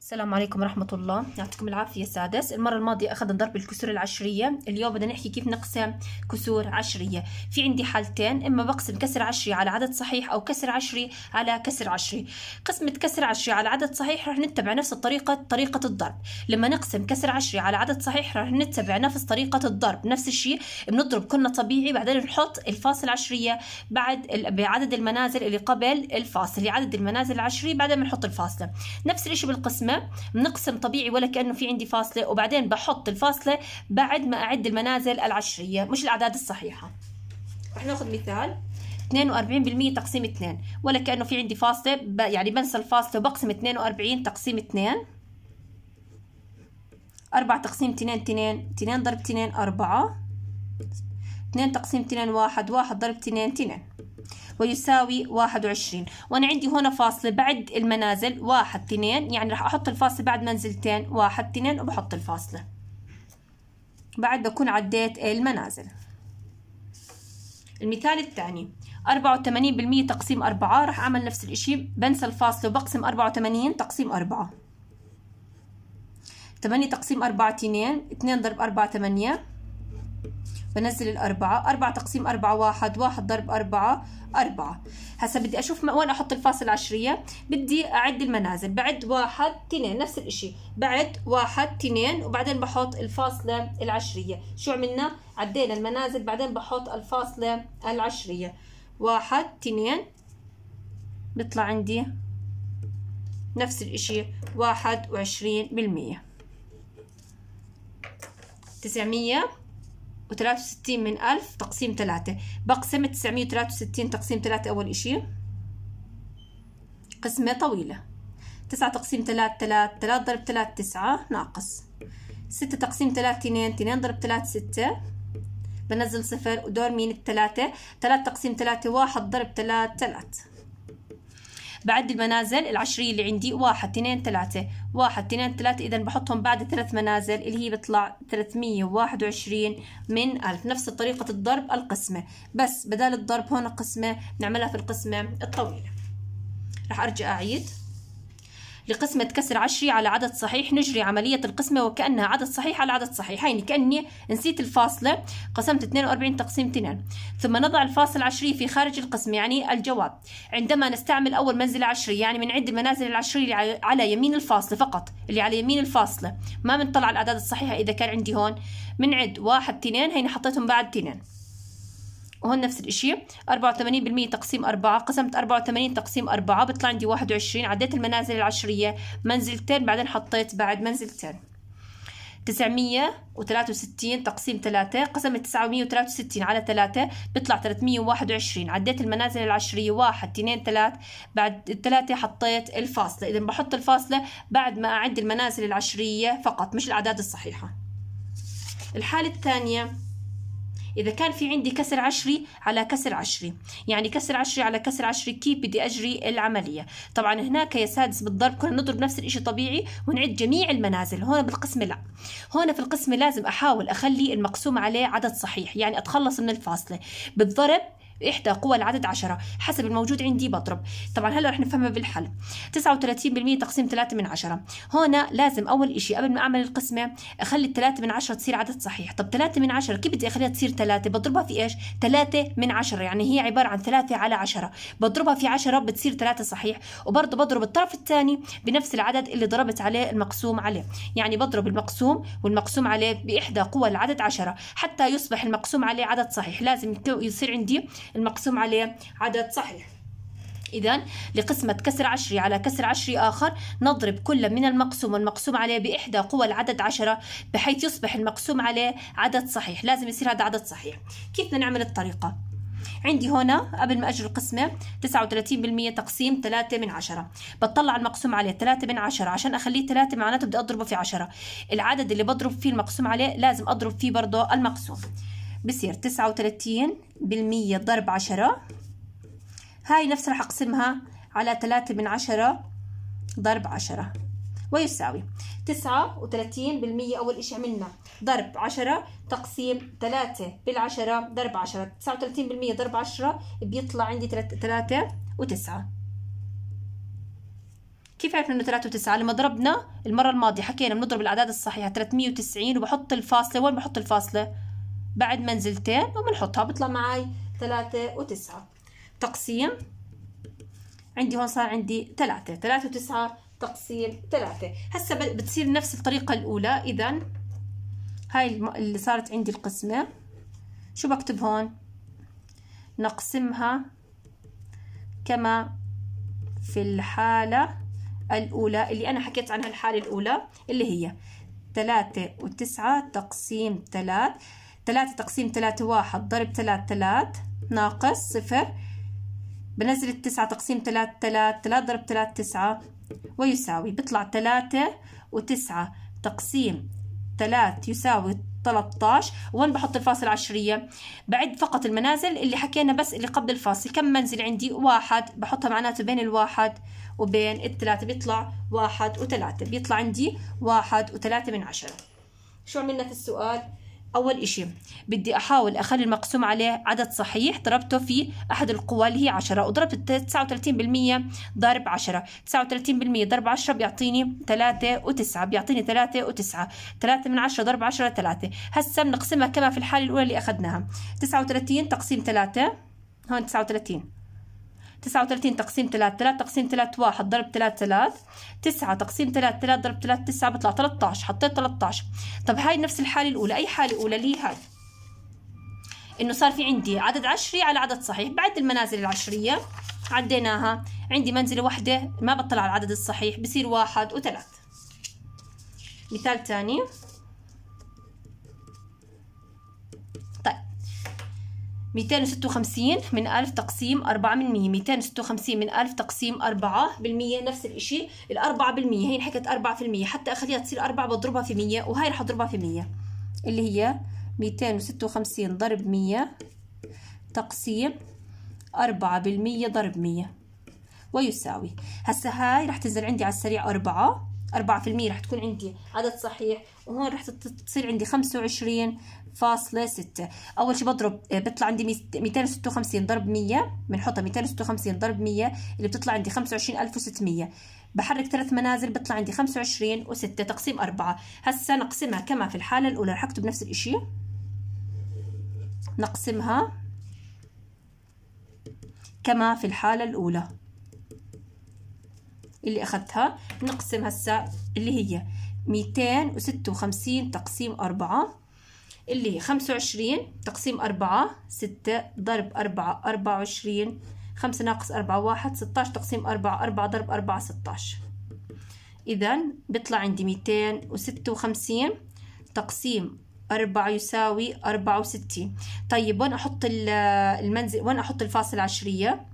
السلام عليكم ورحمة الله يعطيكم العافية سادس المرة الماضية أخذنا ضرب الكسور العشرية اليوم بدنا نحكي كيف نقسم كسور عشرية في عندي حالتين إما بقسم كسر عشري على عدد صحيح أو كسر عشري على كسر عشري قسمة كسر عشري على عدد صحيح رح نتبع نفس الطريقة طريقة الضرب لما نقسم كسر عشري على عدد صحيح رح نتبع نفس طريقة الضرب نفس الشيء بنضرب كنا طبيعي بعدين بنحط الفاصل عشرية بعد بعدد المنازل اللي قبل الفاصل يعني عدد المنازل العشري بعدين بنحط الفاصلة نفس الشيء بالقسمة نقسمه بنقسم طبيعي ولا كانه في عندي فاصله وبعدين بحط الفاصله بعد ما اعد المنازل العشريه مش الاعداد الصحيحه رح ناخذ مثال 42% تقسيم 2 ولا كانه في عندي فاصله يعني بنسى الفاصله وبقسم 42 تقسيم 2 4 تقسيم 2 2 2 ضرب 2 4 2 تقسيم 2 1 1 ضرب 2 2 ويساوي 21 وأنا عندي هنا فاصلة بعد المنازل 1 2 يعني راح أحط الفاصلة بعد منزلتين 1 2 وبحط الفاصلة بعد بكون عديت المنازل المثال الثاني 84% تقسيم 4 راح أعمل نفس الاشي بنسى الفاصلة وبقسم 84 تقسيم 4 8 تقسيم 4 2 2 ضرب 4 8 بنزل الأربعة أربعة تقسيم أربعة واحد واحد ضرب أربعة أربعة هسا بدي أشوف وين أحط الفاصل عشرية بدي أعد المنازل بعد واحد تنين نفس الإشي بعد واحد تنين وبعدين بحط الفاصلة العشرية شو عملنا عدينا المنازل بعدين بحط الفاصلة العشرية واحد تنين بيطلع عندي نفس الإشي واحد وعشرين بالمية تسعمية وستين من ألف تقسيم ثلاثة بقسم تسعمية وستين تقسيم ثلاثة أول إشي قسمة طويلة تسعة تقسيم ثلاثة ثلاثة ثلاثة ضرب ثلاثة تسعة ناقص ستة تقسيم ثلاثة اثنين اثنين ضرب ثلاثة ستة بنزل صفر ودور مين الثلاثة ثلاثة تقسيم ثلاثة واحد ضرب ثلاثة ثلاثة بعد المنازل العشرية اللي عندي واحد اثنين ثلاثة واحد اثنين ثلاثة إذا بحطهم بعد ثلاث منازل اللي هي بطلع 321 من ألف نفس طريقة الضرب القسمة بس بدال الضرب هون قسمة بنعملها في القسمة الطويلة رح أرجع أعيد لقسمة كسر عشري على عدد صحيح نجري عملية القسمة وكأنها عدد صحيح على عدد صحيح هيني كأني نسيت الفاصلة قسمت 42 تقسيم 2 ثم نضع الفاصل عشري في خارج القسمة يعني الجواب عندما نستعمل أول منزل عشري يعني بنعد عند المنازل العشرية على يمين الفاصلة فقط اللي على يمين الفاصلة ما بنطلع الأعداد الصحيحة إذا كان عندي هون بنعد واحد تنين هيني حطيتهم بعد تنين وهون نفس الشيء 84% تقسيم 4 قسمت 84 تقسيم 4 بطلع عندي 21 عديت المنازل العشرية منزلتين بعدين حطيت بعد منزلتين 963 تقسيم 3 قسم 963 على 3 بيطلع 321 عديت المنازل العشرية 1 2 3 بعد 3 حطيت الفاصلة إذا بحط الفاصلة بعد ما أعد المنازل العشرية فقط مش الأعداد الصحيحة الحالة الثانية إذا كان في عندي كسر عشري على كسر عشري يعني كسر عشري على كسر عشري كيف بدي أجري العملية طبعا هناك يا سادس بالضرب كنا نضرب نفس الإشي طبيعي ونعد جميع المنازل هون بالقسم لا هون في القسم لازم أحاول أخلي المقسوم عليه عدد صحيح يعني أتخلص من الفاصلة بالضرب إحدى قوى العدد 10 حسب الموجود عندي بضرب طبعا هلا رح نفهمها بالحل 39% تقسيم 3 من 10 هنا لازم أول إشي قبل ما أعمل القسمة أخلي ال 3 من 10 تصير عدد صحيح طب 3 من 10 كيف بدي أخليها تصير 3 بضربها في إيش 3 من 10 يعني هي عبارة عن 3 على 10 بضربها في 10 بتصير 3 صحيح وبرضه بضرب الطرف الثاني بنفس العدد اللي ضربت عليه المقسوم عليه يعني بضرب المقسوم والمقسوم عليه بإحدى قوى العدد 10 حتى يصبح المقسوم عليه عدد صحيح لازم يصير عندي المقسوم عليه عدد صحيح إذا لقسمة كسر عشري على كسر عشري آخر نضرب كل من المقسوم والمقسوم عليه بإحدى قوى العدد عشرة بحيث يصبح المقسوم عليه عدد صحيح لازم يصير هذا عدد صحيح كيف بدنا نعمل الطريقة عندي هنا قبل ما أجري القسمة 39% تقسيم 3 من 10 بطلع المقسوم عليه 3 من 10 عشان أخليه 3 معناته بدي أضربه في 10 العدد اللي بضرب فيه المقسوم عليه لازم أضرب فيه برضه المقسوم بصير تسعة وتلاتين بالمية ضرب عشرة هاي نفس رح أقسمها على تلاتة من عشرة ضرب عشرة ويساوي تسعة وتلاتين بالمية أول إشي عملنا ضرب عشرة تقسيم تلاتة بالعشرة ضرب عشرة تسعة وتلاتين بالمية ضرب عشرة بيطلع عندي تلاتة وتسعة كيف عرفنا انه 3 و9 لما ضربنا المره الماضيه حكينا بنضرب الاعداد الصحيحه 390 وبحط الفاصله وين بحط الفاصله بعد منزلتين وبنحطها بيطلع معي ثلاثة وتسعة تقسيم عندي هون صار عندي ثلاثة ثلاثة وتسعة تقسيم ثلاثة هسا بتصير نفس الطريقة الأولى إذا هاي اللي صارت عندي القسمة شو بكتب هون نقسمها كما في الحالة الأولى اللي أنا حكيت عنها الحالة الأولى اللي هي ثلاثة وتسعة تقسيم ثلاث ثلاثة تقسيم ثلاثة واحد ضرب ثلاثة ثلاثة ناقص صفر بنزل التسعة تقسيم ثلاثة ثلاثة ثلاثة ضرب ثلاثة تسعة ويساوي بطلع ثلاثة وتسعة تقسيم ثلاثة يساوي 13 وين بحط الفاصل عشرية بعد فقط المنازل اللي حكينا بس اللي قبل الفاصل، كم منزل عندي؟ واحد بحطها معناته بين الواحد وبين الثلاثة بيطلع واحد وثلاثة، بيطلع عندي واحد وثلاثة من عشرة. شو عملنا في السؤال؟ أول إشي بدي أحاول أخلي المقسوم عليه عدد صحيح ضربته في أحد القوى اللي هي 10 وضربت 39% ضارب 10 39% ضرب 10 بيعطيني 3 و9 بيعطيني 3 و9 3 من 10 ضرب 10 3 هسا بنقسمها كما في الحالة الأولى اللي أخذناها 39 تقسيم 3 هون 39 تسعة وتلاتين تقسيم تلات تلات تقسيم تلات واحد ضرب تلات تلات تسعة تقسيم تلات تلات ضرب تلات تسعة بطلع تلتاش حطيت تلتاش طب هاي نفس الحالة الأولى أي حالة أولى لي هاي إنه صار في عندي عدد عشري على عدد صحيح بعد المنازل العشرية عديناها عندي منزلة واحدة ما بطلع على العدد الصحيح بصير واحد وثلاث مثال تاني ميتين وستة وخمسين من ألف تقسيم أربعة من مية ميتين وستة وخمسين من ألف تقسيم أربعة بالمية نفس الإشي الأربعة بالمية هي انحكت أربعة في المية حتى أخليها تصير أربعة بضربها في مية وهاي رح أضربها في مية اللي هي ميتين وستة وخمسين ضرب مية تقسيم أربعة بالمية ضرب مية ويساوي هسا هاي رح تنزل عندي على السريع أربعة 4% رح تكون عندي عدد صحيح وهون رح تصير عندي 25.6 اول شيء بضرب آه، بيطلع عندي 256 ضرب 100 بنحطها 256 ضرب 100 اللي بتطلع عندي 25600 بحرك ثلاث منازل بيطلع عندي 25 و6 تقسيم 4 هسه نقسمها كما في الحاله الاولى رح اكتب نفس الشيء نقسمها كما في الحاله الاولى اللي أخذتها نقسم هسا اللي هي ميتين وستة وخمسين تقسيم أربعة اللي خمسة وعشرين تقسيم أربعة ستة ضرب أربعة أربعة وعشرين خمسة ناقص أربعة واحد ستاش تقسيم أربعة أربعة ضرب أربعة ستاش إذا بيطلع عندي ميتين وستة وخمسين تقسيم أربعة يساوي أربعة وستين طيب وين أحط المنزل وين أحط الفاصل عشرية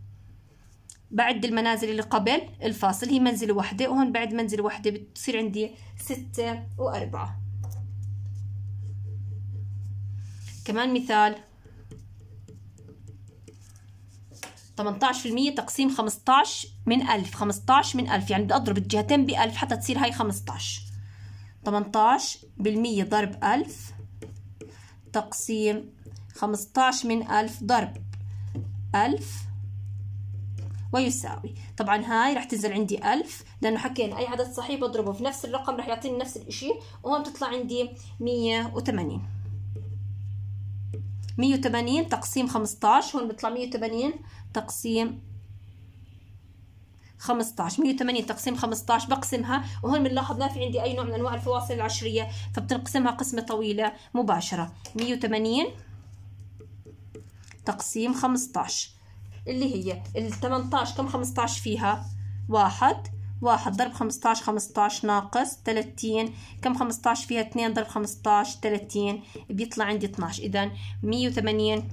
بعد المنازل اللي قبل الفاصل هي منزل واحدة وهون بعد منزل واحدة بتصير عندي ستة وأربعة كمان مثال 18% تقسيم 15 من 1000 15 من 1000 يعني بدي أضرب الجهتين ب 1000 حتى تصير هاي 15 18% ضرب 1000 تقسيم 15 من 1000 ضرب 1000 ويساوي طبعا هاي رح تنزل عندي ألف لأنه حكينا أي عدد صحيح بضربه في نفس الرقم رح يعطيني نفس الإشي وهون بتطلع عندي 180 180 تقسيم 15 هون بيطلع 180 تقسيم 15 180 تقسيم 15 بقسمها وهون بنلاحظ ما في عندي اي نوع من انواع الفواصل العشريه فبتنقسمها قسمه طويله مباشره 180 تقسيم 15 اللي هي ال 18 كم 15 فيها 1 1 ضرب 15 15 ناقص 30 كم 15 فيها 2 ضرب 15 30 بيطلع عندي 12 إذا 180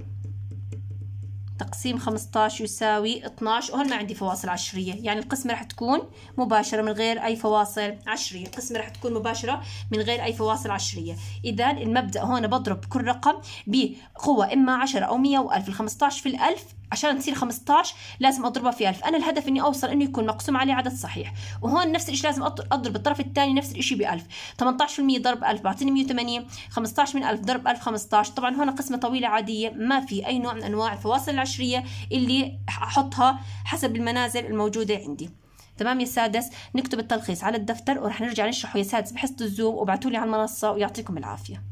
تقسيم 15 يساوي 12 وهون ما عندي فواصل عشرية يعني القسمة رح تكون مباشرة من غير أي فواصل عشرية القسمة رح تكون مباشرة من غير أي فواصل عشرية إذا المبدأ هون بضرب كل رقم بقوة إما 10 أو 100 و1000 ال 15 في الألف عشان تصير 15 لازم اضربها في 1000 انا الهدف اني اوصل انه يكون مقسوم عليه عدد صحيح وهون نفس الشيء لازم اضرب الطرف الثاني نفس الشيء ب 1000 18% ضرب 1000 بعطيني 180 15 من 1000 ضرب 1000 15 طبعا هون قسمه طويله عاديه ما في اي نوع من انواع الفواصل العشريه اللي احطها حسب المنازل الموجوده عندي تمام يا سادس نكتب التلخيص على الدفتر ورح نرجع نشرحه يا سادس بحصة الزوم وابعثوا لي على المنصة ويعطيكم العافية